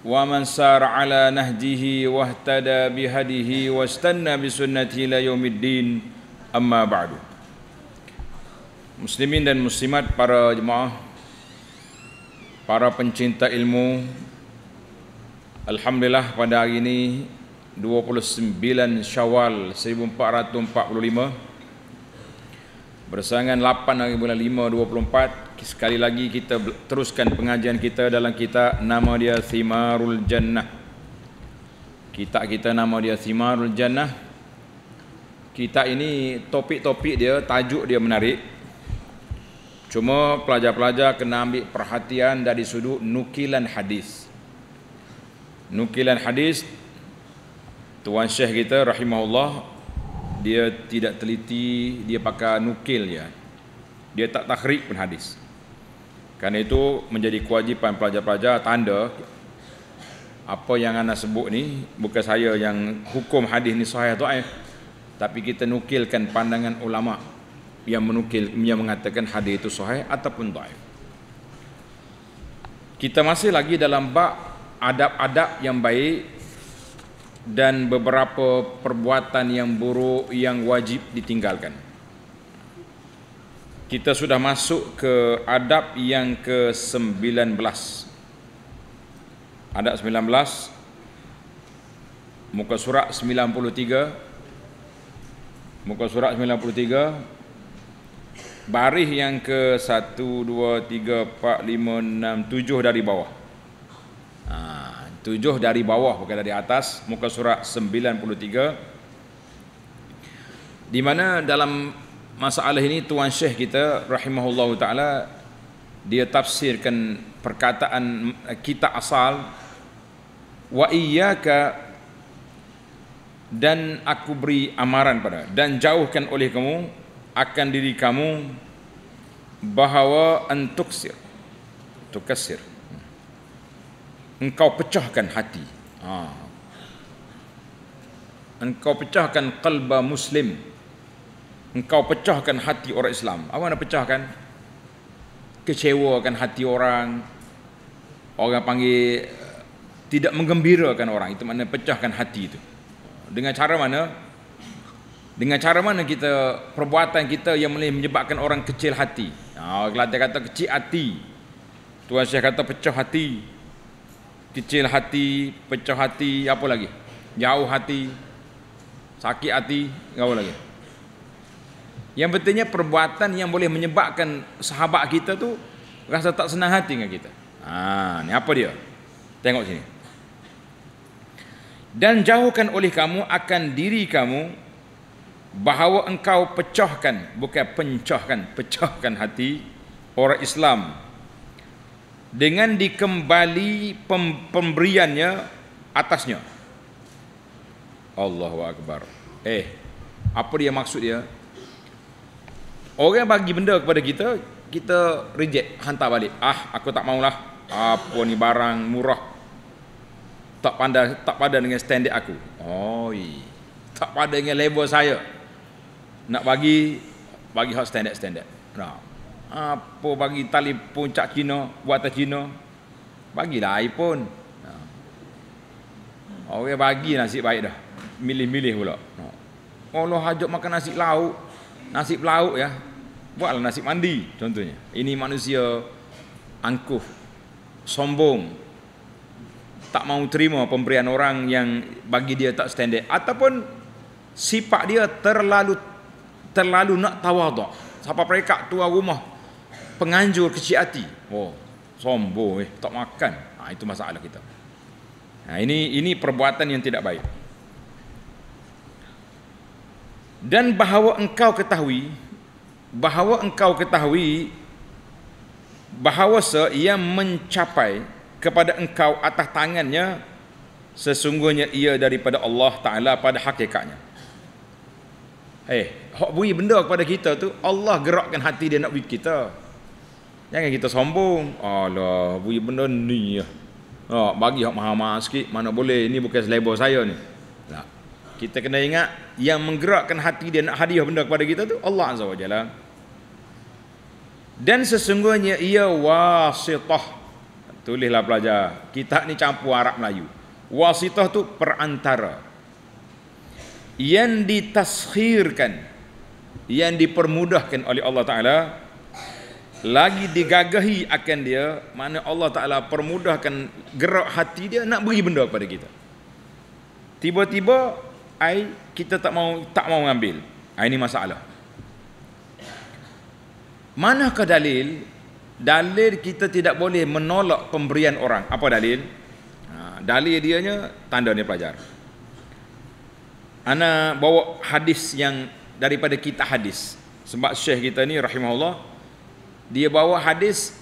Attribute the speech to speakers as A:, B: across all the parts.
A: ومن سار على نهجه واهتدى بهديه واستنى بسنته الى يوم الدين اما بعد Muslimin dan muslimat para jemaah Para pencinta ilmu Alhamdulillah pada hari ini 29 Syawal 1445 bersangan 8 hari bulan 5 24 sekali lagi kita teruskan pengajian kita dalam kita nama dia Simarul Jannah kita kita nama dia Simarul Jannah kitab ini topik-topik dia tajuk dia menarik cuma pelajar-pelajar kena ambil perhatian dari sudut nukilan hadis nukilan hadis Tuan Syekh kita rahimahullah dia tidak teliti, dia pakai nukil ya. Dia tak takhrik pun hadis. Karena itu menjadi kewajipan pelajar-pelajar tanda apa yang anda sebut ni bukan saya yang hukum hadis ni sahih atau eh. Tapi kita nukilkan pandangan ulama yang menukil yang mengatakan hadis itu sahih ataupun dhaif. Kita masih lagi dalam bab adab-adab yang baik dan beberapa perbuatan yang buruk yang wajib ditinggalkan. Kita sudah masuk ke adab yang ke-19. Adab 19 muka surat 93 muka surat 93 baris yang ke 1 2 3 4 5 6 7 dari bawah. Ha tujuh dari bawah bukan dari atas muka surat 93 di mana dalam masalah ini tuan syekh kita rahimahullahu taala dia tafsirkan perkataan kita asal wa iyyaka dan aku beri amaran pada dan jauhkan oleh kamu akan diri kamu bahawa antuksir tukasir engkau pecahkan hati ha. engkau pecahkan kalba muslim engkau pecahkan hati orang Islam apa nak pecahkan kecewakan hati orang orang panggil tidak menggembirakan orang itu mana pecahkan hati itu dengan cara mana dengan cara mana kita perbuatan kita yang boleh menyebabkan orang kecil hati ha, kalau dia kata kecil hati Tuan saya kata pecah hati kecil hati, pecah hati, apa lagi? Jauh hati, sakit hati, apa lagi? Yang pentingnya perbuatan yang boleh menyebabkan sahabat kita tu rasa tak senang hati dengan kita. Ha, ni apa dia? Tengok sini. Dan jauhkan oleh kamu akan diri kamu bahawa engkau pecahkan, bukan pencahkan, pecahkan hati orang Islam dengan dikembali pem pemberiannya atasnya. Allahu akbar. Eh, apa dia maksud dia? Orang bagi benda kepada kita, kita reject, hantar balik. Ah, aku tak maulah. Apa ni barang murah? Tak pada tak pada dengan standard aku. Oi. Tak pada dengan level saya. Nak bagi bagi hot standard standard. Nah apa bagi telefon cak Cina buatan Cina bagilah iPhone ha. orang bagi nasi baik dah milih-milih pula Allah ha. hajuk makan nasi lauk nasi lauk ya buatlah nasi mandi contohnya ini manusia angkuh sombong tak mau terima pemberian orang yang bagi dia tak standard ataupun sifat dia terlalu terlalu nak tawaduk siapa mereka tua rumah penganjur kecil hati. Oh, sombong eh, tak makan. Ha, itu masalah kita. Ha, ini ini perbuatan yang tidak baik. Dan bahawa engkau ketahui bahawa engkau ketahui bahawa se ia mencapai kepada engkau atas tangannya sesungguhnya ia daripada Allah Taala pada hakikatnya. Eh, hey, hok bui benda kepada kita tu Allah gerakkan hati dia nak bagi kita. Jangan kita sombong. Alah, bui benda ni ya. Oh, bagi hak Maha mahal sikit, mana boleh. Ini bukan selebar saya ni. Tak. Lah, kita kena ingat, yang menggerakkan hati dia nak hadiah benda kepada kita tu, Allah Azza wa Jalla. Dan sesungguhnya ia wasitah. Tulislah pelajar. Kita ni campur Arab Melayu. Wasitah tu perantara. Yang ditaskhirkan. Yang dipermudahkan oleh Allah Ta'ala lagi digagahi akan dia mana Allah Ta'ala permudahkan gerak hati dia nak beri benda kepada kita tiba-tiba ai kita tak mau tak mau ngambil. ai ini masalah manakah dalil dalil kita tidak boleh menolak pemberian orang apa dalil ha, dalil dianya tanda ni pelajar ana bawa hadis yang daripada kita hadis sebab syekh kita ni rahimahullah dia bawa hadis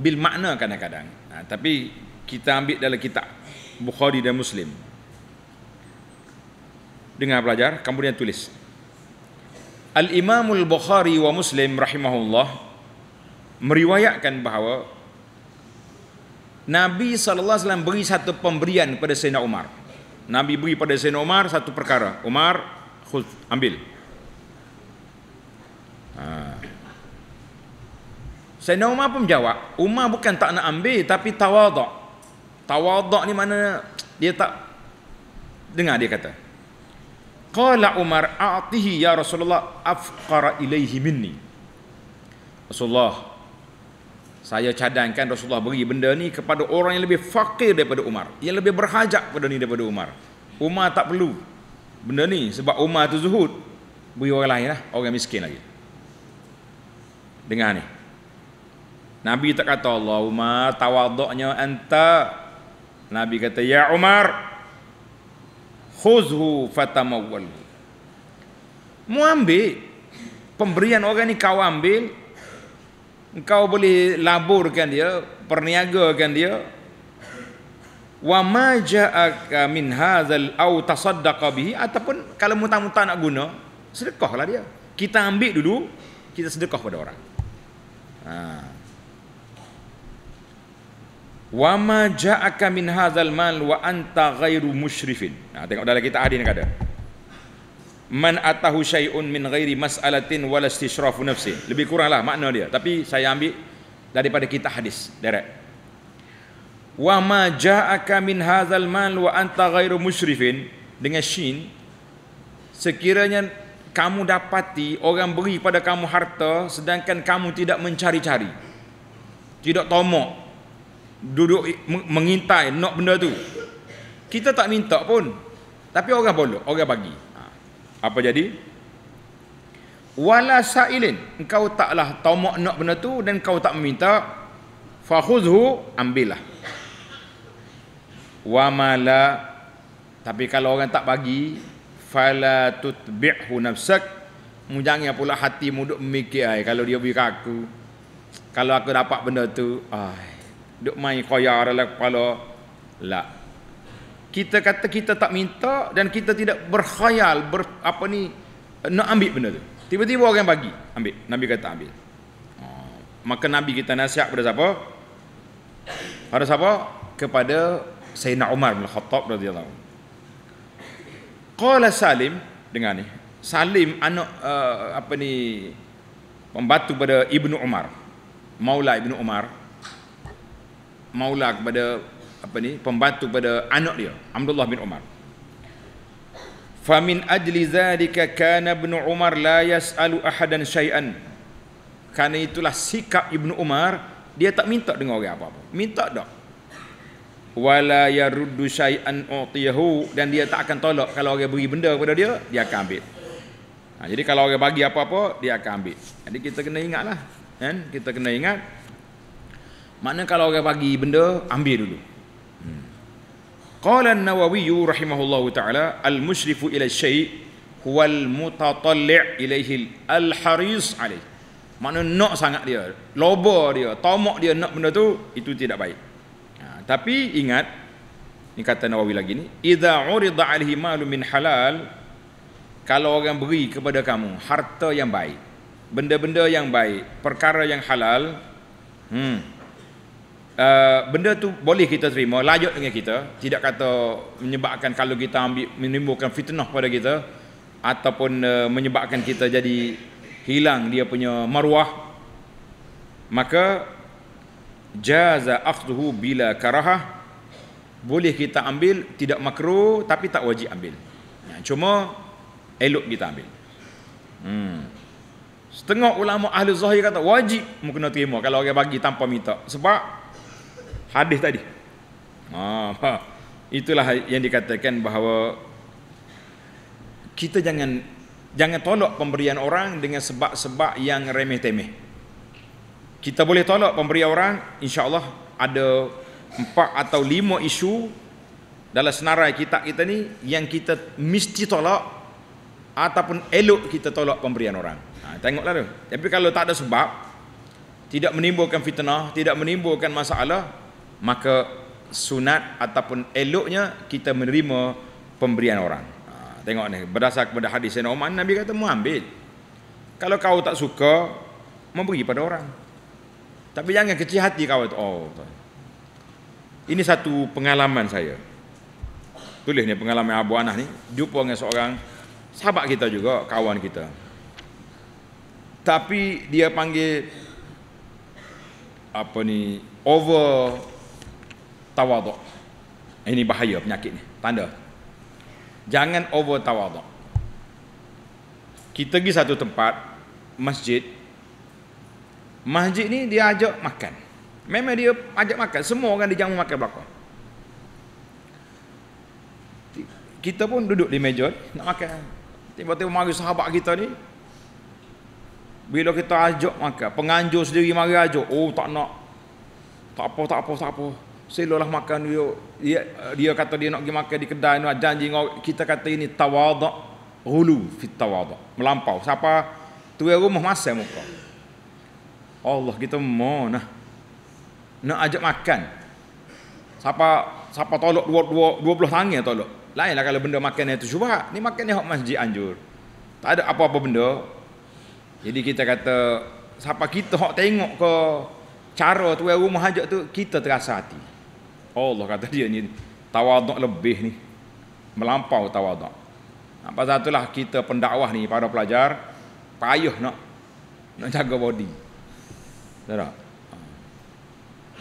A: bil makna kadang-kadang ha, tapi kita ambil dalam kitab Bukhari dan Muslim dengan pelajar kemudian tulis Al Imamul Bukhari wa Muslim rahimahullah meriwayatkan bahawa Nabi sallallahu alaihi wasallam beri satu pemberian kepada Sayyidina Umar. Nabi beri pada Sayyidina Umar satu perkara. Umar khuz ambil. Ha. Sayyidina Umar pun jawab, Umar bukan tak nak ambil tapi tawaduk. Tawaduk ni mana dia tak dengar dia kata. Qala Umar a'tihi ya Rasulullah afqara ilaihi minni. Rasulullah saya cadangkan Rasulullah beri benda ni kepada orang yang lebih fakir daripada Umar, yang lebih berhajat pada ni daripada Umar. Umar tak perlu benda ni sebab Umar tu zuhud. Beri orang lain lah, orang miskin lagi. Dengar ni. Nabi tak kata Allahumma tawaduknya anta Nabi kata ya Umar khuzhu fatamawwal mu ambil pemberian orang ni kau ambil kau boleh laburkan dia perniagakan dia wa ma ja'aka min hadzal aw tasaddaq bihi ataupun kalau muta-muta nak guna sedekahlah dia kita ambil dulu kita sedekah pada orang ha wa ma ja'aka min hadzal mal wa anta ghairu musyrifin nah tengok dalam kita hadis ni kata man atahu syai'un min ghairi mas'alatin wala istishrafu nafsi lebih kuranglah makna dia tapi saya ambil daripada kitab hadis direct wa ma ja'aka min hadzal mal wa anta ghairu musyrifin dengan shin sekiranya kamu dapati orang beri pada kamu harta sedangkan kamu tidak mencari-cari tidak tomok duduk mengintai nak benda tu kita tak minta pun tapi orang boleh orang bagi ha. apa jadi wala sa'ilin engkau taklah tamak nak benda tu dan kau tak meminta fa khudhu ambillah wa mala tapi kalau orang tak bagi fala tutbi'hu nafsak mujangnya pula hati muduk mikir kalau dia bagi aku kalau aku dapat benda tu ai duk main koya dalam kepala lah kita kata kita tak minta dan kita tidak berkhayal ber, apa ni nak ambil benda tu tiba-tiba orang bagi ambil nabi kata ambil ha. maka nabi kita nasihat pada siapa pada siapa kepada Sayyidina Umar bin Khattab radhiyallahu anhu qala Salim dengan ni Salim anak uh, apa ni pembantu pada Ibnu Umar Maula Ibnu Umar maula kepada apa ni pembantu pada anak dia Abdullah bin Umar famin ajli zalika kana ibnu umar la yasalu ahadan syai'an kerana itulah sikap ibnu umar dia tak minta dengan orang apa-apa minta dak wala yaruddu syai'an utiyahu dan dia tak akan tolak kalau orang beri benda kepada dia dia akan ambil ha, jadi kalau orang bagi apa-apa dia akan ambil jadi kita kena ingatlah kan kita kena ingat Makna kalau orang bagi benda, ambil dulu. Qala nawawi rahimahullahu taala al-musyrifu ila syai' huwa al-mutatalli' ilaihi al-haris alaihi. Makna nak sangat dia, loba dia, tamak dia nak benda tu, itu tidak baik. Ha, tapi ingat ni kata Nawawi lagi ni, idza urida alaihi malu min halal kalau orang beri kepada kamu harta yang baik, benda-benda yang baik, perkara yang halal, hmm, Eh, benda tu boleh kita terima layak dengan kita tidak kata menyebabkan kalau kita ambil menimbulkan fitnah pada kita ataupun uh, menyebabkan kita jadi hilang dia punya maruah maka jaza akhdhu bila karahah boleh kita ambil tidak makruh tapi tak wajib ambil ya, cuma elok kita ambil hmm. setengah ulama ahli zahir kata wajib mungkin terima kalau orang bagi tanpa minta sebab Hadis tadi. Ha, itulah yang dikatakan bahawa kita jangan jangan tolak pemberian orang dengan sebab-sebab yang remeh temeh. Kita boleh tolak pemberian orang, insya-Allah ada empat atau lima isu dalam senarai kitab kita ni yang kita mesti tolak ataupun elok kita tolak pemberian orang. Ha, tengoklah tu. Tapi kalau tak ada sebab, tidak menimbulkan fitnah, tidak menimbulkan masalah, maka sunat ataupun eloknya kita menerima pemberian orang. Ha, tengok ni, berdasar kepada hadis yang Oman, Nabi kata, mau ambil. Kalau kau tak suka, memberi pada orang. Tapi jangan kecil hati kau itu. Oh, tuan. ini satu pengalaman saya. Tulis ni pengalaman Abu Anah ni, jumpa dengan seorang sahabat kita juga, kawan kita. Tapi dia panggil apa ni over tawaduk. Ini bahaya penyakit ni. Tanda. Jangan over tawaduk. Kita pergi satu tempat, masjid. Masjid ni dia ajak makan. Memang dia ajak makan. Semua orang dia jangan makan belakang. Kita pun duduk di meja nak makan. Tiba-tiba mari sahabat kita ni. Bila kita ajak makan, penganjur sendiri mari ajak. Oh tak nak. Tak apa, tak apa, tak apa selolah makan dia dia, dia kata dia nak pergi makan di kedai ni janji kita kata ini tawadhu ghulu fi tawadhu melampau siapa tu rumah masam muka Allah kita mana lah. nak ajak makan siapa siapa tolak dua 20 tangan tolak lainlah kalau benda makan itu cuba ni makan ni hok masjid anjur tak ada apa-apa benda jadi kita kata siapa kita hok tengok ke cara tu rumah ajak tu kita terasa hati Allah kata dia ni tawaduk lebih ni melampau tawaduk apa satulah kita pendakwah ni para pelajar payah nak nak jaga body tak ha.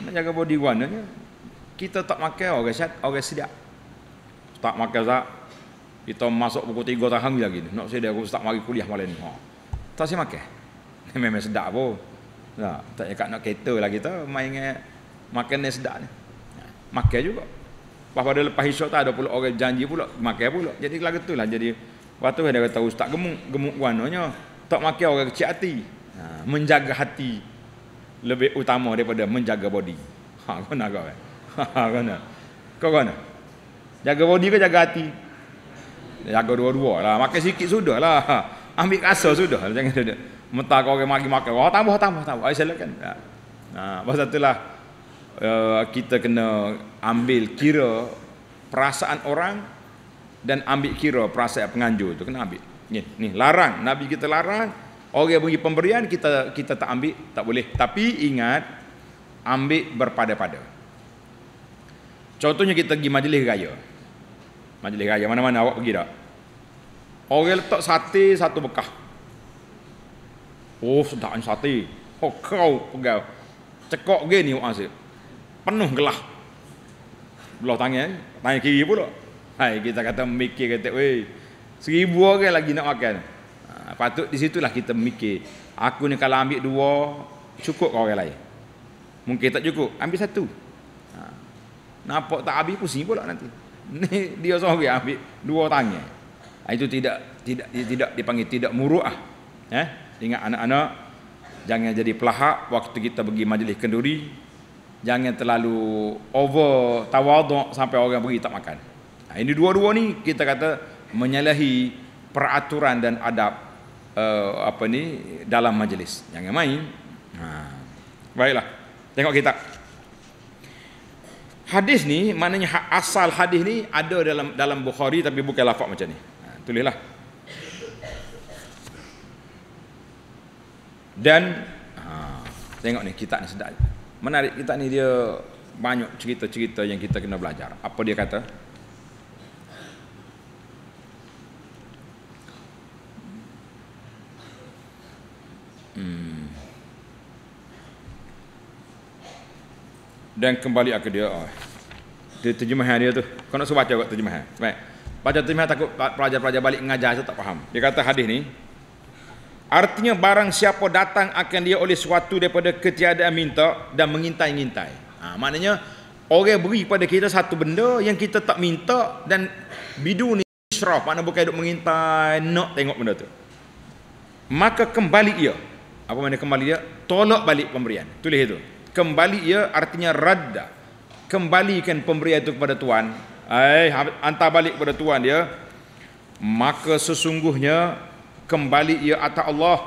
A: nak jaga body warna ni kita tak makan orang syat orang sedap tak makan zat kita masuk buku 3 tahang lagi ni nak sedap aku tak mari kuliah malam ni ha. tak si makan memang sedap pun tak tak nak kereta lah kita main dengan makan ni sedap ni makan juga. Lepas pada lepas isyak tak ada pula orang janji pula, makan pula. Jadi lagu tu lah. Jadi waktu dia kata ustaz gemuk, gemuk warnanya. Tak makan orang kecil hati. Ha, menjaga hati lebih utama daripada menjaga body. Ha, nak kau kan? Ha, kena. Kau nak? Jaga body ke jaga hati? Jaga dua-dua lah. Makan sikit sudah lah. Ha, ambil rasa sudah. Lah. Jangan duduk. Mentah kau orang makan. Oh, tambah, tambah, tambah. Ayah silakan. Ha, ha, pasal itulah. Ha, Eh, kita kena ambil kira perasaan orang dan ambil kira perasaan penganjur tu kena ambil. Ni, ni larang Nabi kita larang orang bagi pemberian kita kita tak ambil tak boleh. Tapi ingat ambil berpada-pada. Contohnya kita pergi majlis raya. Majlis raya mana-mana awak pergi tak? Orang letak sate satu bekah. Oh, sedapnya sate. Oh, kau pegang. Cekok gini awak asyik penuh gelah. Belah tanya, eh? tanya kiri pula. Hai, kita kata mikir kata, weh, seribu orang lagi nak makan. Ha, patut di situlah kita mikir. Aku ni kalau ambil dua, cukup ke orang lain? Mungkin tak cukup, ambil satu. Ha, nampak tak habis, pun pusing pula nanti. Ni dia seorang ambil dua tangan. Ha, itu tidak tidak tidak dipanggil tidak muruah. Eh, ingat anak-anak jangan jadi pelahap waktu kita pergi majlis kenduri jangan terlalu over tawaduk sampai orang beri tak makan. Nah, ha, ini dua-dua ni kita kata menyalahi peraturan dan adab uh, apa ni dalam majlis. Jangan main. Nah, ha, baiklah. Tengok kita. Hadis ni maknanya ha, asal hadis ni ada dalam dalam Bukhari tapi bukan lafaz macam ni. Ha, tulislah. Dan ha, tengok ni kitab ni sedap menarik kita ni dia banyak cerita-cerita yang kita kena belajar. Apa dia kata? Hmm. Dan kembali ke dia. Oh. Dia terjemahan dia tu. Kau nak suruh baca kot terjemahan. Baik. Baca terjemahan takut pelajar-pelajar balik mengajar tu tak faham. Dia kata hadis ni. Artinya barang siapa datang akan dia oleh suatu daripada ketiadaan minta dan mengintai-ngintai. Ha, maknanya orang beri pada kita satu benda yang kita tak minta dan bidu ni israf mana bukan duk mengintai nak tengok benda tu. Maka kembali ia. Apa makna kembali ia? Tolak balik pemberian. Tulis itu. Kembali ia artinya radda. Kembalikan pemberian itu kepada Tuhan. Eh hantar balik kepada Tuhan dia. Maka sesungguhnya kembali ia atas Allah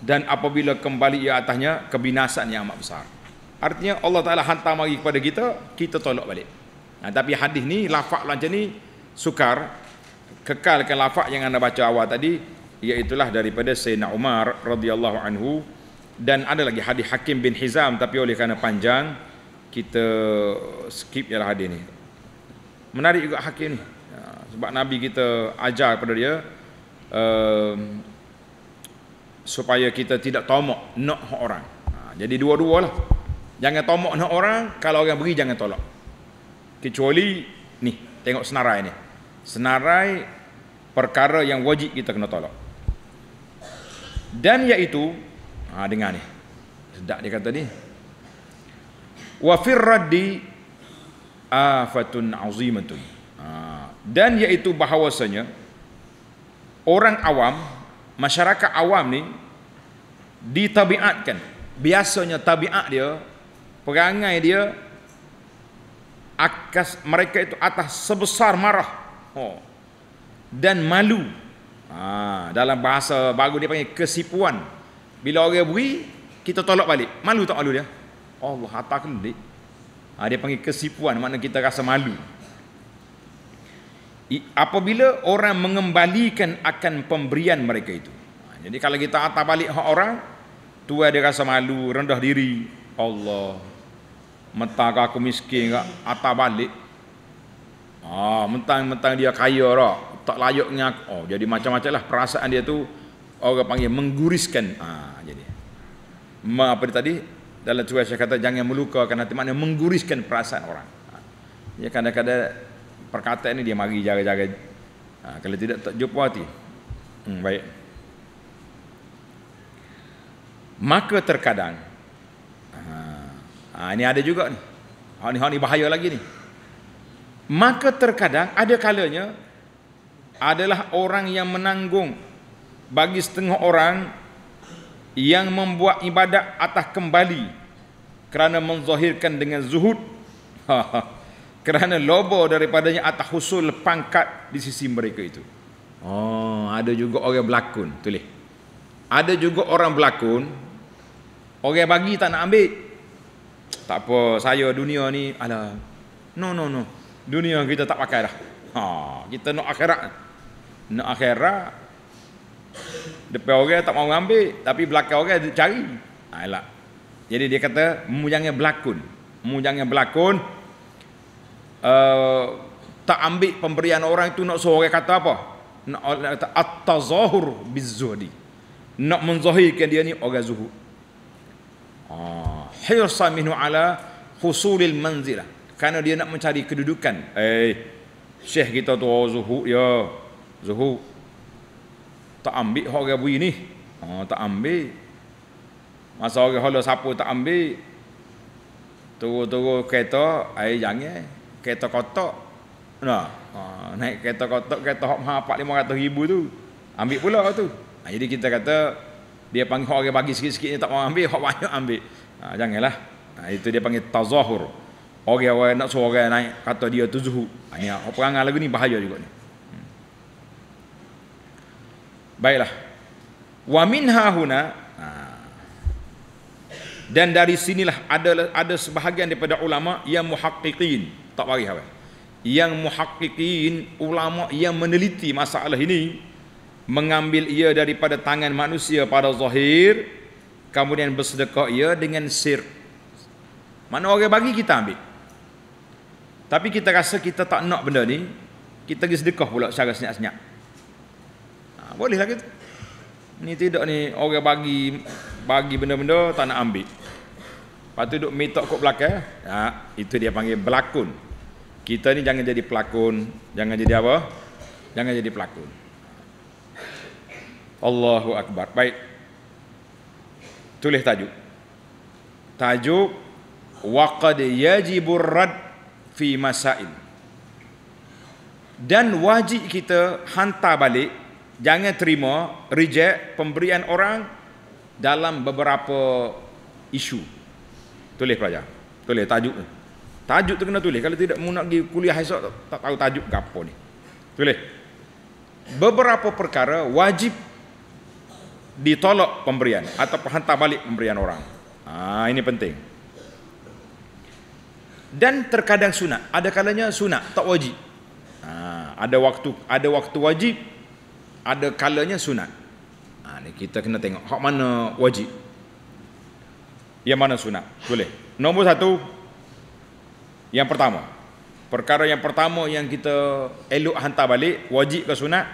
A: dan apabila kembali ia atasnya kebinasaan yang amat besar artinya Allah Ta'ala hantar mari kepada kita kita tolak balik nah, tapi hadis ni lafak macam ni sukar kekalkan lafak yang anda baca awal tadi iaitulah daripada Sayyidina Umar radhiyallahu anhu dan ada lagi hadis Hakim bin Hizam tapi oleh kerana panjang kita skip jelah hadis ni menarik juga Hakim ni sebab Nabi kita ajar kepada dia Ehm, supaya kita tidak tomok nak orang. Ha, jadi dua dua lah. Jangan tomok nak orang, kalau orang beri jangan tolak. Kecuali ni, tengok senarai ni. Senarai perkara yang wajib kita kena tolak. Dan iaitu ha dengar ni. Sedak dia kata ni. Wa fir raddi afatun azimatun. Ha, dan iaitu bahawasanya orang awam masyarakat awam ni ditabiatkan biasanya tabiat dia perangai dia akas mereka itu atas sebesar marah oh, dan malu ha, dalam bahasa baru dia panggil kesipuan bila orang beri kita tolak balik malu tak malu dia Allah hata kelik ha, dia panggil kesipuan makna kita rasa malu apabila orang mengembalikan akan pemberian mereka itu. Ha, jadi kalau kita atah balik hak orang, tu ada rasa malu, rendah diri. Allah. Mentang aku miskin enggak atah balik. Ah, mentang-mentang dia kaya dah, tak layak dengan aku. Oh, jadi macam-macam lah perasaan dia tu orang panggil mengguriskan. Ah, jadi. Ma, apa dia tadi? Dalam tu saya kata jangan melukakan hati mana mengguriskan perasaan orang. Ya kadang-kadang perkataan ni dia mari jaga-jaga. Ha, kalau tidak tak jumpa hati. Hmm, baik. Maka terkadang ha, ha ini ada juga ni. Ha, ni, ha, ni bahaya lagi ni. Maka terkadang ada kalanya adalah orang yang menanggung bagi setengah orang yang membuat ibadat atas kembali kerana menzahirkan dengan zuhud. kerana lobo daripadanya atas husul pangkat di sisi mereka itu. Oh, ada juga orang berlakon, tulis. Ada juga orang berlakon, orang bagi tak nak ambil. Tak apa, saya dunia ni, ala, no, no, no. Dunia kita tak pakai dah. Ha, kita nak akhirat. Nak akhirat. Depan orang tak mau ambil, tapi belakang orang cari. Ha, elak. Jadi dia kata, mu jangan berlakon. Mu jangan berlakon, Eh, tak ambil pemberian orang itu nak seorang kata apa? Nak at-tazahur bizuhdi. Nak menzahirkan dia ni orang zuhud. Ah, hirsa minhu ala husulil manzilah. Karena dia nak mencari kedudukan. Eh, syekh kita tu orang oh, zuhud ya. Zuhud. Tak ambil orang bui ni. Ah, tak ambil. Masa orang hala siapa tak ambil. Tunggu-tunggu kereta, air eh, jangan kereta kotak nah ah, naik kereta kotak kereta hop ha 400 ribu tu ambil pula tu ha, jadi kita kata dia panggil orang bagi sikit-sikit tak mau ambil hop banyak ambil ha, janganlah ha, itu dia panggil tazahur orang-orang nak suruh orang naik kata dia tu zuhud ha, ni perangai lagu ni bahaya juga ni hmm. Baiklah. Wa minha huna. Dan dari sinilah ada ada sebahagian daripada ulama yang muhaqqiqin tak bagi apa yang muhakkikin ulama yang meneliti masalah ini mengambil ia daripada tangan manusia pada zahir kemudian bersedekah ia dengan sir mana orang bagi kita ambil tapi kita rasa kita tak nak benda ni kita pergi sedekah pula secara senyap-senyap ha, boleh lah kita ni tidak ni orang bagi bagi benda-benda tak nak ambil Patut tu duduk metok kot belakang eh? ha, itu dia panggil berlakon kita ni jangan jadi pelakon, jangan jadi apa? Jangan jadi pelakon. Allahu akbar. Baik. Tulis tajuk. Tajuk waqad yajibur rad fi masail. Dan wajib kita hantar balik, jangan terima reject pemberian orang dalam beberapa isu. Tulis pelajar. Tulis tajuk ni. Tajuk tu kena tulis. Kalau tidak mau nak pergi kuliah esok tak, tak tahu tajuk gapo ni. Tulis. Beberapa perkara wajib ditolak pemberian atau hantar balik pemberian orang. Ah ini penting. Dan terkadang sunat, ada kalanya sunat tak wajib. Ha, ada waktu ada waktu wajib, ada kalanya sunat. Ha, ini kita kena tengok hak mana wajib. Yang mana sunat? Boleh. Nombor satu yang pertama Perkara yang pertama yang kita elok hantar balik Wajib ke sunat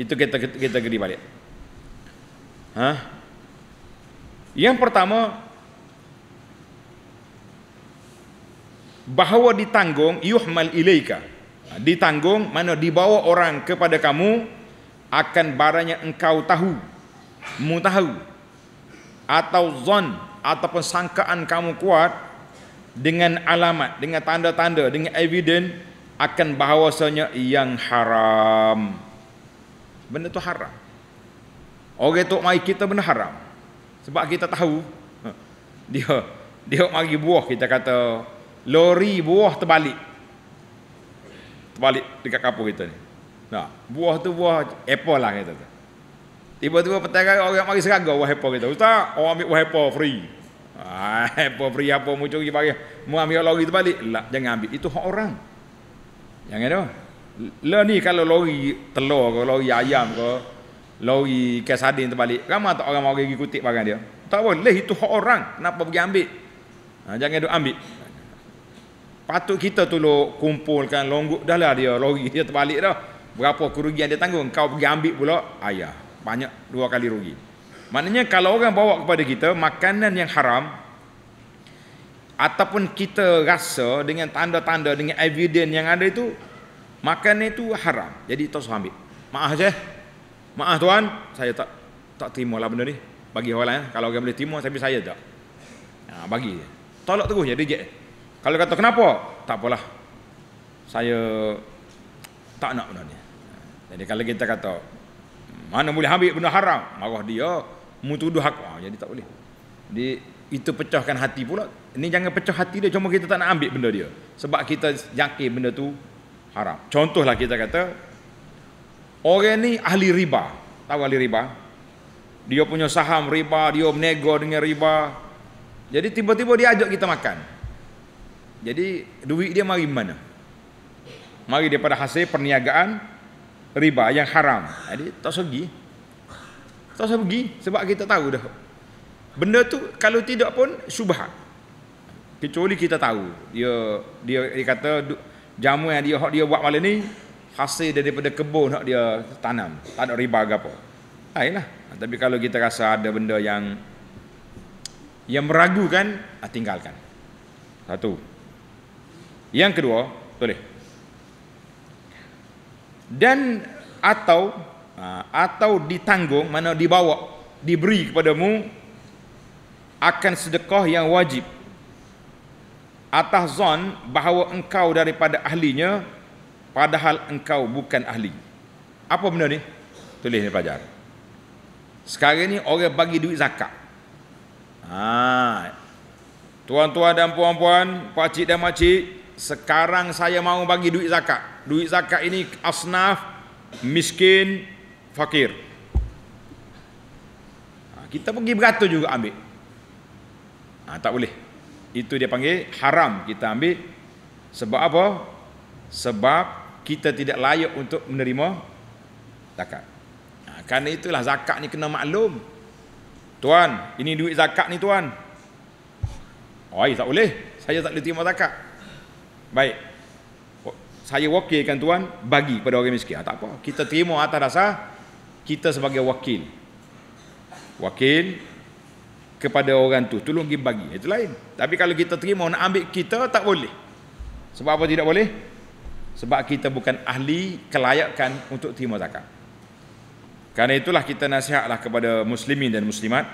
A: Itu kita kita geri balik ha? Yang pertama Bahawa ditanggung Yuhmal ilaika ha, Ditanggung mana dibawa orang kepada kamu Akan barangnya engkau tahu Mu tahu Atau zon Ataupun sangkaan kamu kuat dengan alamat, dengan tanda-tanda, dengan evidence akan bahawasanya yang haram. Benda tu haram. Orang tu mai kita benda haram. Sebab kita tahu ha, dia dia mari buah kita kata lori buah terbalik. Terbalik dekat kapur kita ni. Nah, ha, buah tu buah apple lah kita tu. Tiba-tiba petang orang mari seraga buah apple kita. Ustaz, orang ambil buah apple free. Ah, apa beri apa mu curi bagi. Mu ambil lori tu balik. Lah, jangan ambil. Itu hak orang. Jangan tu. Lah ni kalau lori telur ke lori ayam ke lori kesadin tu balik. Ramai tak orang mau pergi kutip barang dia. Tak leh itu hak orang. Kenapa pergi ambil? Ha, jangan duk ambil. Patut kita tu lo kumpulkan longgok dah lah dia lori dia terbalik dah. Berapa kerugian dia tanggung kau pergi ambil pula ayah. Banyak dua kali rugi. Maknanya kalau orang bawa kepada kita makanan yang haram ataupun kita rasa dengan tanda-tanda dengan evidence yang ada itu makanan itu haram. Jadi tak usah ambil. Maaf saja. Maaf tuan, saya tak tak terima lah benda ni. Bagi orang lain kalau orang boleh terima tapi saya tak. Ha, bagi. Tolak terus je reject. Kalau kata kenapa? Tak apalah. Saya tak nak benda ni. Jadi kalau kita kata mana boleh ambil benda haram, marah dia. Mutuduh aku ah, Jadi tak boleh Jadi itu pecahkan hati pula Ini jangan pecah hati dia Cuma kita tak nak ambil benda dia Sebab kita yakin benda tu haram Contohlah kita kata Orang ni ahli riba Tahu ahli riba Dia punya saham riba Dia menego dengan riba Jadi tiba-tiba dia ajak kita makan Jadi duit dia mari mana Mari daripada hasil perniagaan riba yang haram. Jadi tak segi. Tak usah pergi sebab kita tahu dah. Benda tu kalau tidak pun syubah. Kecuali kita tahu dia dia, dia kata jamu yang dia hak dia buat malam ni hasil daripada kebun hak dia tanam. Tak ada riba ke apa. Ailah. Ha, ha, tapi kalau kita rasa ada benda yang yang meragukan, ha, tinggalkan. Satu. Yang kedua, boleh. Dan atau Ha, atau ditanggung mana dibawa diberi kepadamu akan sedekah yang wajib atas zon bahawa engkau daripada ahlinya padahal engkau bukan ahli apa benda ni tulis ni pelajar sekarang ni orang bagi duit zakat ha. tuan-tuan dan puan-puan pakcik dan makcik sekarang saya mau bagi duit zakat duit zakat ini asnaf miskin fakir ha, kita pergi beratur juga ambil ha, tak boleh itu dia panggil haram kita ambil sebab apa sebab kita tidak layak untuk menerima zakat ha, kerana itulah zakat ni kena maklum tuan ini duit zakat ni tuan oi tak boleh saya tak boleh terima zakat baik saya wakilkan tuan bagi pada orang miskin ha, tak apa kita terima atas dasar kita sebagai wakil wakil kepada orang tu tolong pergi bagi itu lain tapi kalau kita terima nak ambil kita tak boleh sebab apa tidak boleh sebab kita bukan ahli kelayakan untuk terima zakat Karena itulah kita nasihatlah kepada muslimin dan muslimat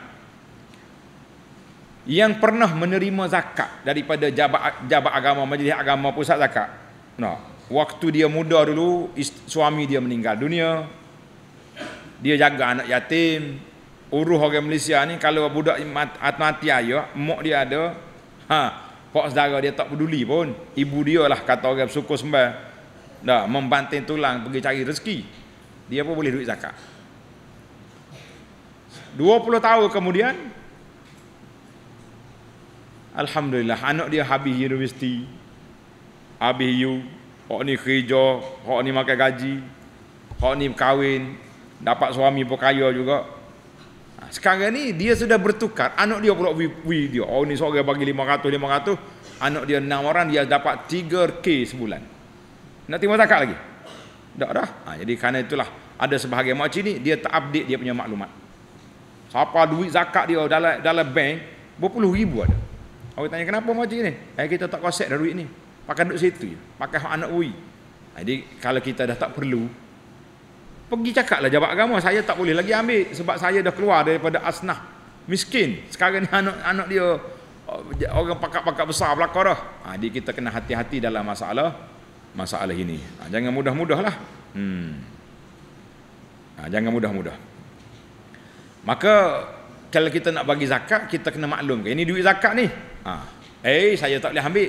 A: yang pernah menerima zakat daripada jabat, jabat agama majlis agama pusat zakat no. waktu dia muda dulu suami dia meninggal dunia dia jaga anak yatim uruh orang Malaysia ni kalau budak mati, mati ayah mak dia ada ha pak saudara dia tak peduli pun ibu dia lah kata orang suku sembah dah membanting tulang pergi cari rezeki dia pun boleh duit zakat 20 tahun kemudian Alhamdulillah anak dia habis universiti habis you hak ni kerja hak ni makan gaji hak ni kahwin dapat suami pun kaya juga ha, sekarang ni dia sudah bertukar anak dia pula video oh ni seorang bagi 500 500 anak dia enam orang dia dapat 3k sebulan nak terima zakat lagi tak dah ha, jadi kerana itulah ada sebahagian makcik ni dia tak update dia punya maklumat siapa duit zakat dia dalam dalam bank berpuluh ribu ada orang tanya kenapa makcik ni eh kita tak kosek dah duit ni pakai duit situ je pakai anak ui ha, jadi kalau kita dah tak perlu pergi cakaplah jawab agama saya tak boleh lagi ambil sebab saya dah keluar daripada asnah miskin sekarang ni anak anak dia orang pakat-pakat besar belakang dah ha, jadi kita kena hati-hati dalam masalah masalah ini ha, jangan mudah-mudah lah hmm. ha, jangan mudah-mudah maka kalau kita nak bagi zakat kita kena maklum ini duit zakat ni ha. eh saya tak boleh ambil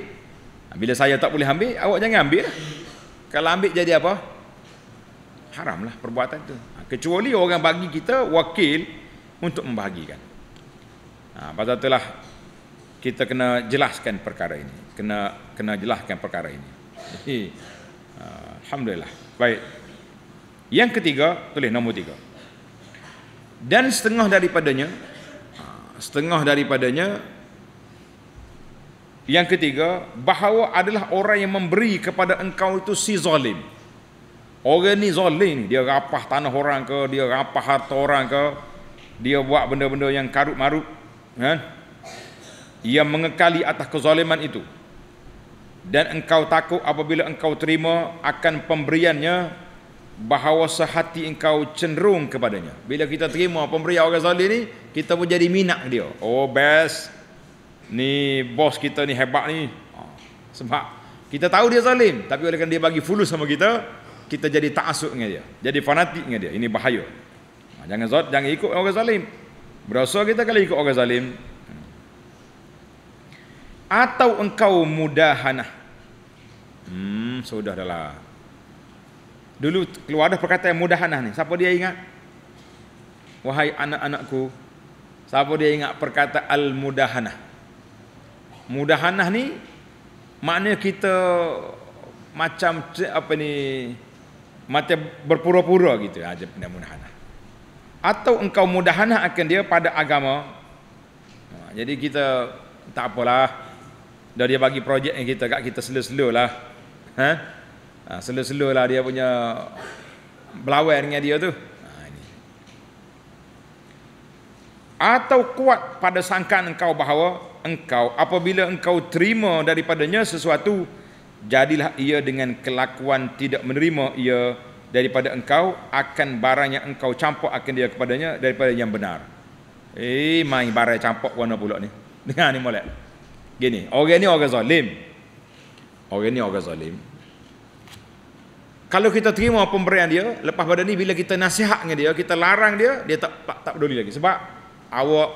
A: ha, bila saya tak boleh ambil awak jangan ambil lah. kalau ambil jadi apa haramlah perbuatan itu. Ha, kecuali orang bagi kita wakil untuk membahagikan. Ha, pasal itulah kita kena jelaskan perkara ini. Kena kena jelaskan perkara ini. Jadi, ha, Alhamdulillah. Baik. Yang ketiga, tulis nombor tiga. Dan setengah daripadanya, ha, setengah daripadanya, yang ketiga, bahawa adalah orang yang memberi kepada engkau itu si zalim. Orang ni zalim ni, dia rapah tanah orang ke, dia rapah harta orang ke, dia buat benda-benda yang karut marut. Ha? Kan? Ia mengekali atas kezaliman itu. Dan engkau takut apabila engkau terima akan pemberiannya bahawa sehati engkau cenderung kepadanya. Bila kita terima pemberian orang zalim ni, kita pun jadi minat dia. Oh best. Ni bos kita ni hebat ni. Ah, sebab kita tahu dia zalim, tapi oleh kerana dia bagi fulus sama kita, kita jadi ta'asub dengan dia. Jadi fanatik dengan dia. Ini bahaya. Ha, jangan zot, jangan ikut orang zalim. Berasa kita kalau ikut orang zalim. Atau engkau mudahanah. Hmm, sudah dah lah. Dulu keluar ada perkataan mudahanah ni. Siapa dia ingat? Wahai anak-anakku. Siapa dia ingat perkataan al-mudahanah? Mudahanah ni, maknanya kita macam apa ni Mata berpura-pura gitu ada ah, benda mudahana lah. atau engkau mudahana lah akan dia pada agama ah, jadi kita tak apalah dah dia bagi projek yang kita kat kita selo-selo lah. ha ah, selo-selo dia punya berlawan dengan dia tu atau kuat pada sangkaan engkau bahawa engkau apabila engkau terima daripadanya sesuatu jadilah ia dengan kelakuan tidak menerima ia daripada engkau akan barangnya engkau campur akan dia kepadanya daripada yang benar eh main barang campur warna pula ni dengar ni molek gini orang ni orang zalim orang ni orang zalim kalau kita terima pemberian dia lepas pada ni bila kita nasihat dengan dia kita larang dia dia tak tak, tak peduli lagi sebab awak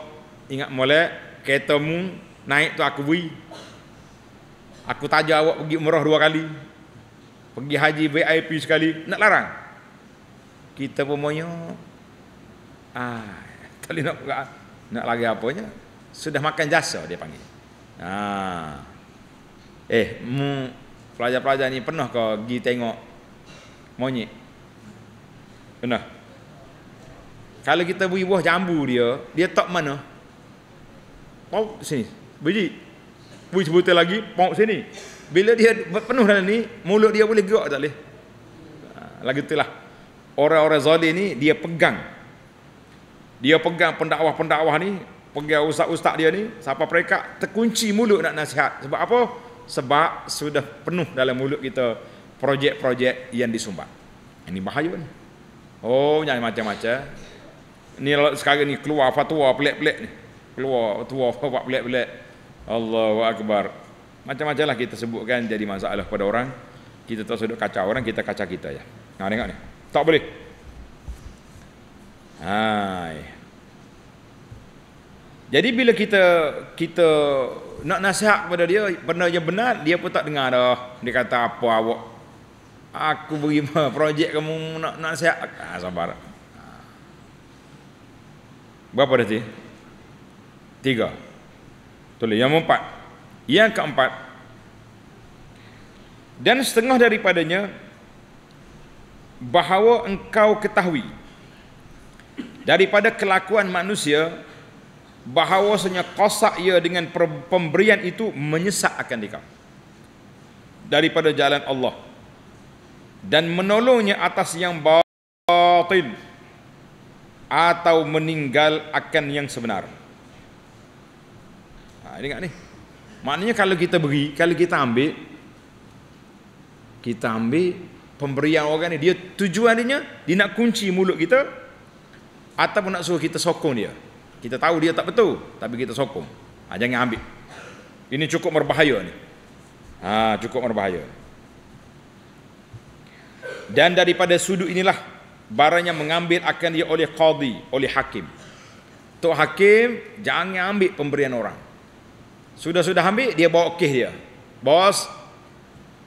A: ingat molek ketemu naik tu aku beri Aku tanya awak pergi umrah dua kali. Pergi haji VIP sekali. Nak larang? Kita pun moyo. Ah, kali nak buka. Nak lagi apanya? Sudah makan jasa dia panggil. Ah. Eh, mu, pelajar-pelajar ni pernah kau pergi tengok monyet? Pernah? Kalau kita beri buah jambu dia, dia tak mana? Tau sini. Biji. Pui sebutan lagi, pauk sini. Bila dia penuh dalam ni, mulut dia boleh gerak tak boleh. Ah, lagi lah. Orang-orang zalim ni, dia pegang. Dia pegang pendakwah-pendakwah ni, pegang ustaz-ustaz dia ni, siapa mereka terkunci mulut nak nasihat. Sebab apa? Sebab sudah penuh dalam mulut kita projek-projek yang disumbat. Ini bahaya ni. Oh, jangan macam-macam. Ni sekarang ni keluar fatwa pelik-pelik ni. Keluar fatwa pelik-pelik. Allahu Akbar. Macam-macam lah kita sebutkan jadi masalah kepada orang. Kita tak sedut kacau orang, kita kacau kita ya. Nah, tengok ni. Tak boleh. Hai. Jadi bila kita kita nak nasihat kepada dia, benda yang benar, dia pun tak dengar dah. Dia kata apa awak aku beri projek kamu nak nasihat. Ah, sabar. Ah. Berapa dah tu? Tiga. Tolong yang keempat. Yang keempat. Dan setengah daripadanya bahawa engkau ketahui daripada kelakuan manusia bahawasanya kosak ia dengan pemberian itu menyesak akan dikau daripada jalan Allah dan menolongnya atas yang batil atau meninggal akan yang sebenar ini enggak nih. Maknanya kalau kita beri, kalau kita ambil, kita ambil pemberian orang ni dia tujuan dia nak kunci mulut kita ataupun nak suruh kita sokong dia. Kita tahu dia tak betul, tapi kita sokong. Ha, jangan ambil. Ini cukup berbahaya ni. Ha, cukup berbahaya. Dan daripada sudut inilah barang yang mengambil akan dia oleh qadi, oleh hakim. Tok hakim jangan ambil pemberian orang. Sudah-sudah ambil dia bawa kes dia. Bos.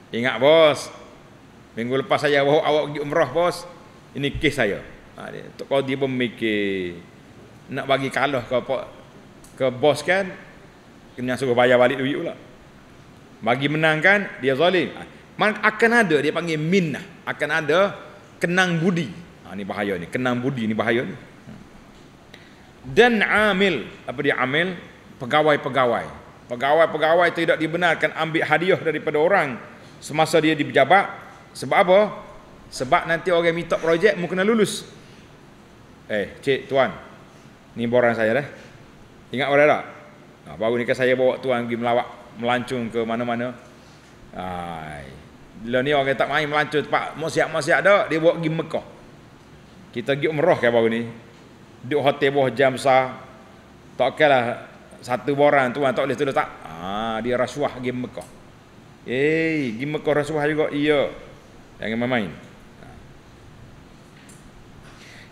A: Ingat bos. Minggu lepas saya bawa awak pergi umrah bos. Ini kes saya. Ha, dia, Tok Qadi pun mikir. Nak bagi kalah ke, apa, ke bos kan. Kena suruh bayar balik duit pula. Bagi menang kan dia zalim. Ha, akan ada dia panggil minnah. Akan ada kenang budi. Ha, ini bahaya ni. Kenang budi ni bahaya ni. Ha. Dan amil. Apa dia amil? Pegawai-pegawai pegawai-pegawai tidak dibenarkan ambil hadiah daripada orang semasa dia di pejabat sebab apa sebab nanti orang minta projek mu kena lulus eh cik tuan ni borang saya dah ingat orang tak nah, baru ni kan saya bawa tuan pergi melawak melancung ke mana-mana ai bila ni orang tak main melancung tempat maksiat-maksiat dah dia bawa pergi Mekah kita pergi umrah kan baru ni duduk hotel bawah jam sah. besar takkanlah satu borang tuan tak boleh tuduh tak ah dia rasuah pergi Mekah eh pergi Mekah rasuah juga iya jangan main-main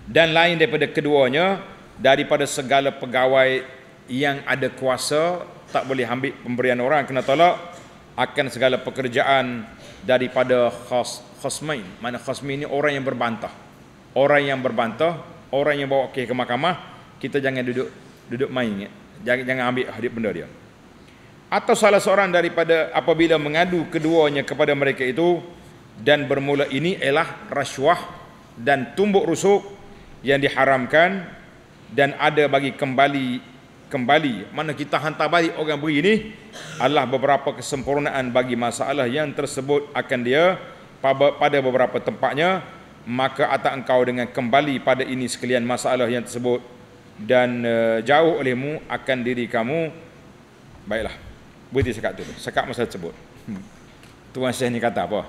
A: dan lain daripada keduanya daripada segala pegawai yang ada kuasa tak boleh ambil pemberian orang kena tolak akan segala pekerjaan daripada khas khasmain mana khasmi ini orang yang berbantah orang yang berbantah orang yang bawa ke mahkamah kita jangan duduk duduk main ya? jangan jangan ambil hadiah benda dia atau salah seorang daripada apabila mengadu keduanya kepada mereka itu dan bermula ini ialah rasuah dan tumbuk rusuk yang diharamkan dan ada bagi kembali kembali mana kita hantar balik orang beri ini adalah beberapa kesempurnaan bagi masalah yang tersebut akan dia pada beberapa tempatnya maka atak engkau dengan kembali pada ini sekalian masalah yang tersebut dan uh, jauh olehmu akan diri kamu baiklah berhenti sekat tu sekat masa tersebut hmm. tuan syekh ni kata apa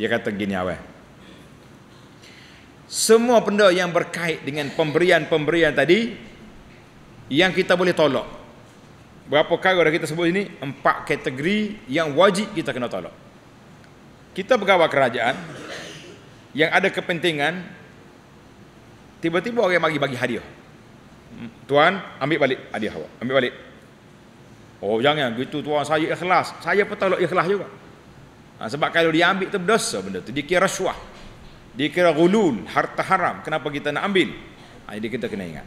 A: dia kata gini awal semua benda yang berkait dengan pemberian-pemberian tadi yang kita boleh tolak berapa kali dah kita sebut ini empat kategori yang wajib kita kena tolak kita pegawai kerajaan yang ada kepentingan tiba-tiba orang bagi bagi hadiah tuan ambil balik hadiah awak ambil balik oh jangan gitu tuan saya ikhlas saya pun tahu ikhlas juga ha, sebab kalau dia ambil tu berdosa benda tu dia kira rasuah dia kira gulul harta haram kenapa kita nak ambil ha, jadi kita kena ingat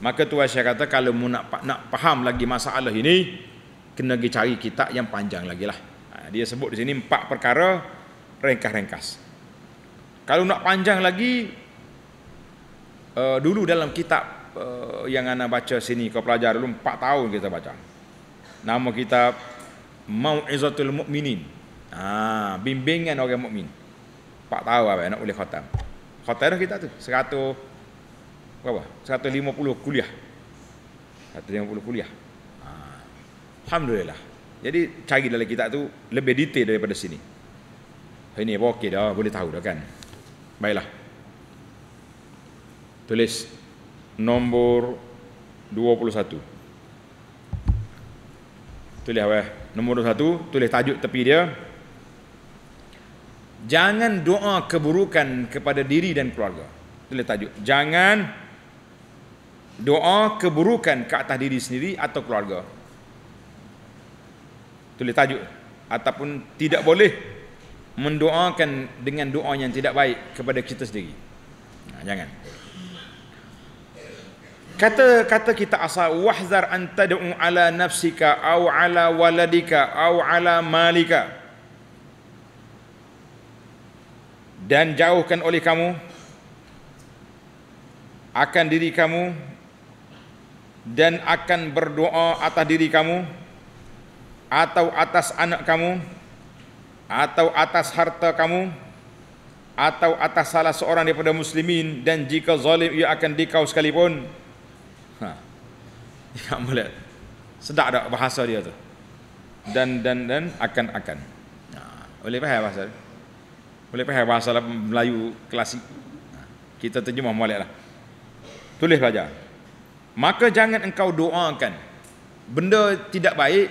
A: maka tuan saya kata kalau mu nak, nak faham lagi masalah ini kena pergi cari kitab yang panjang lagi lah ha, dia sebut di sini empat perkara ringkas-ringkas kalau nak panjang lagi uh, dulu dalam kitab uh, yang anda baca sini kau pelajar dulu 4 tahun kita baca nama kitab mauizatul mukminin ha bimbingan orang mukmin 4 tahun apa nak boleh khatam khatam dah kita tu 100 berapa 150 kuliah 150 kuliah ha, alhamdulillah jadi cari dalam kitab tu lebih detail daripada sini. Ini okey dah, boleh tahu dah kan. Baiklah. Tulis nombor 21. Tulis apa? Nombor 21, tulis tajuk tepi dia. Jangan doa keburukan kepada diri dan keluarga. Tulis tajuk. Jangan doa keburukan ke atas diri sendiri atau keluarga. Tulis tajuk. Ataupun tidak boleh mendoakan dengan doa yang tidak baik kepada kita sendiri. Nah, jangan. Jangan kata kata kita asal wahzar antad'u ala nafsika au ala waladika au ala malika dan jauhkan oleh kamu akan diri kamu dan akan berdoa atas diri kamu atau atas anak kamu atau atas harta kamu atau atas salah seorang daripada muslimin dan jika zalim ia akan dikau sekalipun Ha. Ya, kamu lihat. Sedap tak bahasa dia tu? Dan dan dan akan akan. Ha. Boleh faham bahasa? Boleh faham bahasa lah, Melayu klasik? Ha. Kita terjemah boleh lah. Tulis saja. Maka jangan engkau doakan benda tidak baik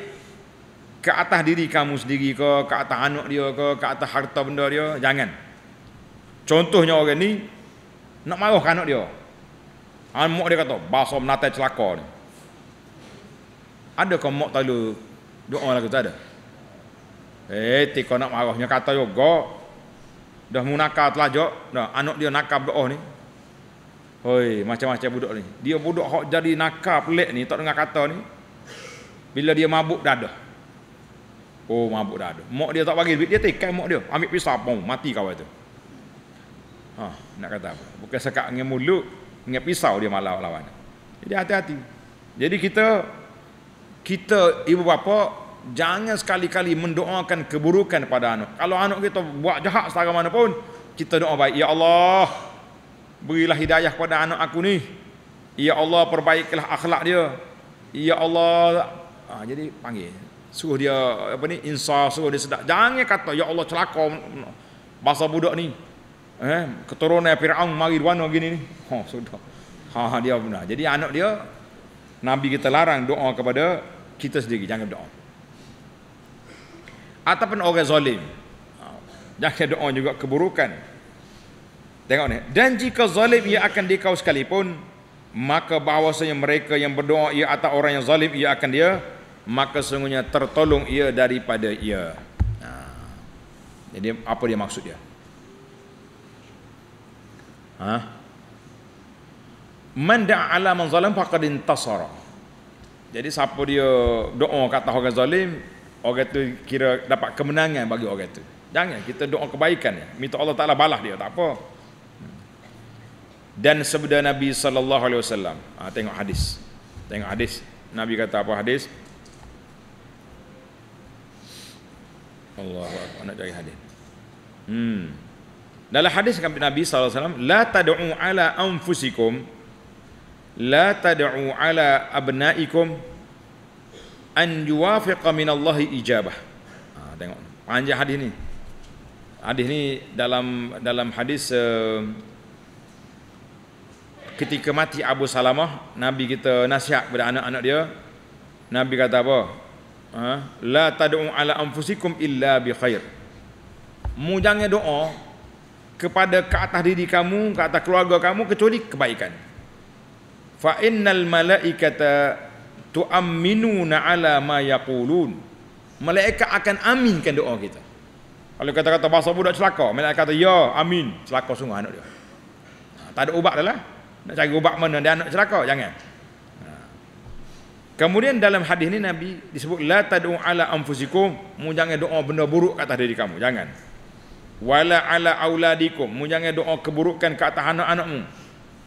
A: ke atas diri kamu sendiri ke, ke atas anak dia ke, ke atas harta benda dia, jangan. Contohnya orang ni nak marah ke anak dia. Amok dia kata, bahasa menata celaka ni. Ada kau mok tahu doa lagu tak ada. Eh, tika nak marahnya kata juga. Dah munaka telah jok. Dah, anak dia nakal doa ni. Hoi, macam-macam budak ni. Dia budak hok jadi nakal pelik ni, tak dengar kata ni. Bila dia mabuk dah dah. Oh, mabuk dah dah. Mok dia tak bagi duit, dia tekan mok dia. Ambil pisau, pom, mati kawan tu. Ha, nak kata apa? Bukan sekat dengan mulut dengan pisau dia malah lawan. Jadi hati-hati. Jadi kita kita ibu bapa jangan sekali-kali mendoakan keburukan pada anak. Kalau anak kita buat jahat secara mana pun, kita doa baik. Ya Allah, berilah hidayah kepada anak aku ni. Ya Allah, perbaikilah akhlak dia. Ya Allah, ha, jadi panggil. Suruh dia apa ni? Insaf, suruh dia sedap. Jangan kata ya Allah celaka bahasa budak ni eh keturunan Firaun mari wano gini ni ha sudah ha, ha dia benar jadi anak dia nabi kita larang doa kepada kita sendiri jangan doa ataupun orang zalim ha, jangan doa juga keburukan tengok ni dan jika zalim ia akan dikau sekalipun maka bahawasanya mereka yang berdoa ia atau orang yang zalim ia akan dia maka sungguhnya tertolong ia daripada ia ha. jadi apa dia maksud dia Ha? Man da'a ala man zalim faqad intasara. Jadi siapa dia doa kata orang zalim, orang tu kira dapat kemenangan bagi orang tu. Jangan kita doa kebaikan ya. Minta Allah Taala balas dia, tak apa. Dan sebenda Nabi sallallahu alaihi wasallam. Ha, tengok hadis. Tengok hadis. Nabi kata apa hadis? Allahu akbar. Nak cari hadis. Hmm. Dalam hadis Nabi sallallahu alaihi wasallam la tadu'u ala anfusikum la tadu'u ala abnaikum an yuwafiqa min Allah ijabah. Ha, tengok panjang hadis ni. Hadis ni dalam dalam hadis uh, ketika mati Abu Salamah Nabi kita nasihat kepada anak-anak dia Nabi kata apa? Ha? La tadu'u ala anfusikum illa bi khair. Mu jangan doa kepada ke atas diri kamu, ke atas keluarga kamu kecuali kebaikan. Fa innal malaikata tu'minuna ala ma yaqulun. Malaikat akan aminkan doa kita. Kalau kata-kata bahasa budak celaka, malaikat kata ya, amin, celaka sungguh anak dia. Ha, tak ada ubat dahlah. Nak cari ubat mana dia anak celaka, jangan. Ha. Kemudian dalam hadis ini Nabi disebut la tad'u ala anfusikum, mu jangan doa benda buruk atas diri kamu, jangan wala ala auladikum mu jangan doa keburukan ke atas anak-anakmu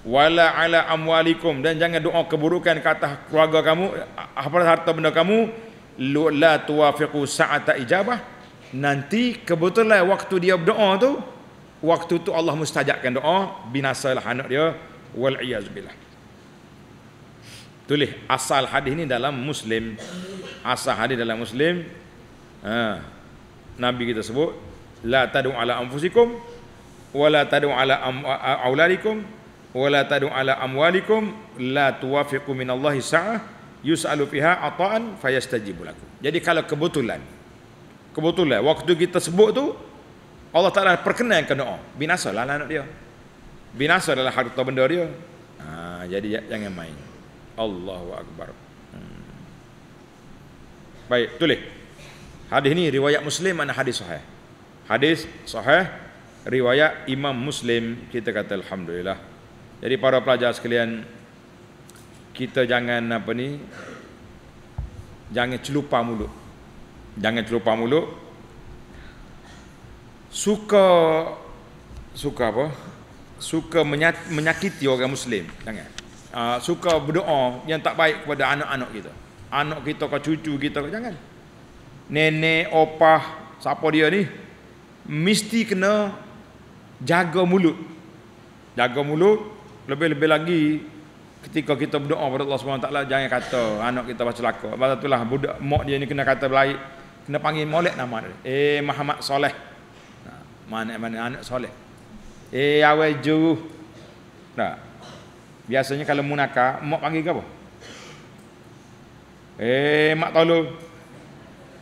A: wala ala amwalikum dan jangan doa keburukan ke atas keluarga kamu apa harta benda kamu la tuwafiqu sa'ata ijabah nanti kebetulan waktu dia berdoa tu waktu tu Allah mustajabkan doa binasalah anak dia wal iyaz billah tulis asal hadis ni dalam muslim asal hadis dalam muslim ha. Nabi kita sebut la tadu ala anfusikum wala tadu ala auladikum wala tadu ala amwalikum la tuwafiqu min Allah sa'ah yus'alu fiha ata'an fayastajib lakum jadi kalau kebetulan kebetulan waktu kita sebut tu Allah Taala perkenankan doa binasa lah anak dia binasa adalah harta benda dia ha, jadi ya-, jangan main Allahu akbar hmm. baik tulis hadis ni riwayat muslim mana hadis sahih hadis sahih riwayat Imam Muslim kita kata alhamdulillah. Jadi para pelajar sekalian kita jangan apa ni jangan celupa mulut. Jangan celupa mulut. Suka suka apa? Suka menyakiti orang muslim. Jangan. Uh, suka berdoa yang tak baik kepada anak-anak kita. Anak kita ke cucu kita ke jangan. Nenek, opah, siapa dia ni? mesti kena jaga mulut. Jaga mulut, lebih-lebih lagi ketika kita berdoa kepada Allah Subhanahu Taala jangan kata anak kita baca laka. Sebab itulah budak mak dia ni kena kata baik, kena panggil molek nama dia. Eh, Muhammad Soleh. Ha, mana mana anak Soleh. Eh, awal juruh. Nah, biasanya kalau munaka, mak panggil apa? Eh, mak tolong.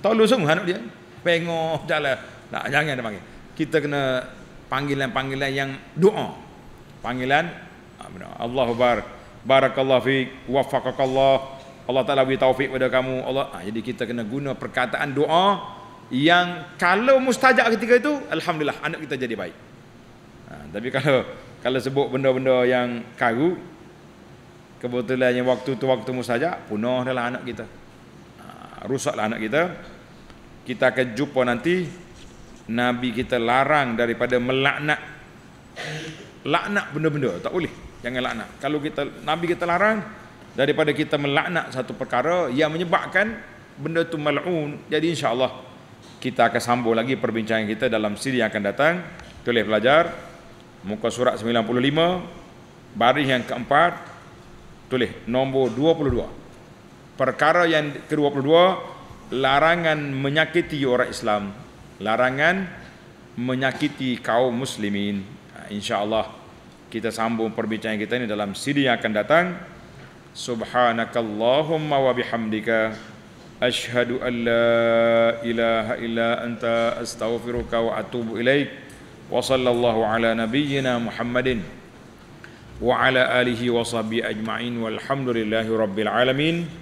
A: Tolong semua anak dia. Pengok jalan. Tak, jangan dia panggil. Kita kena panggilan-panggilan yang doa. Panggilan ah, Allah bar barakallahu fik waffaqakallah. Allah Taala beri taufik pada kamu. Allah. Ha, jadi kita kena guna perkataan doa yang kalau mustajab ketika itu alhamdulillah anak kita jadi baik. Ha, tapi kalau kalau sebut benda-benda yang karu kebetulan yang waktu tu waktu mustajab punah dalam anak kita. Ha, rusaklah anak kita. Kita akan jumpa nanti Nabi kita larang daripada melaknat laknat benda-benda tak boleh jangan laknat kalau kita Nabi kita larang daripada kita melaknat satu perkara yang menyebabkan benda tu mal'un jadi insyaallah kita akan sambung lagi perbincangan kita dalam siri yang akan datang tulis pelajar muka surat 95 baris yang keempat tulis nombor 22 perkara yang ke-22 larangan menyakiti orang Islam larangan menyakiti kaum muslimin ha, insyaallah kita sambung perbincangan kita ini dalam siri yang akan datang subhanakallahumma wa bihamdika ashhadu alla ilaha illa anta astaghfiruka wa atubu ilaik wa sallallahu ala nabiyyina muhammadin wa ala alihi wa sahbihi ajma'in walhamdulillahi rabbil alamin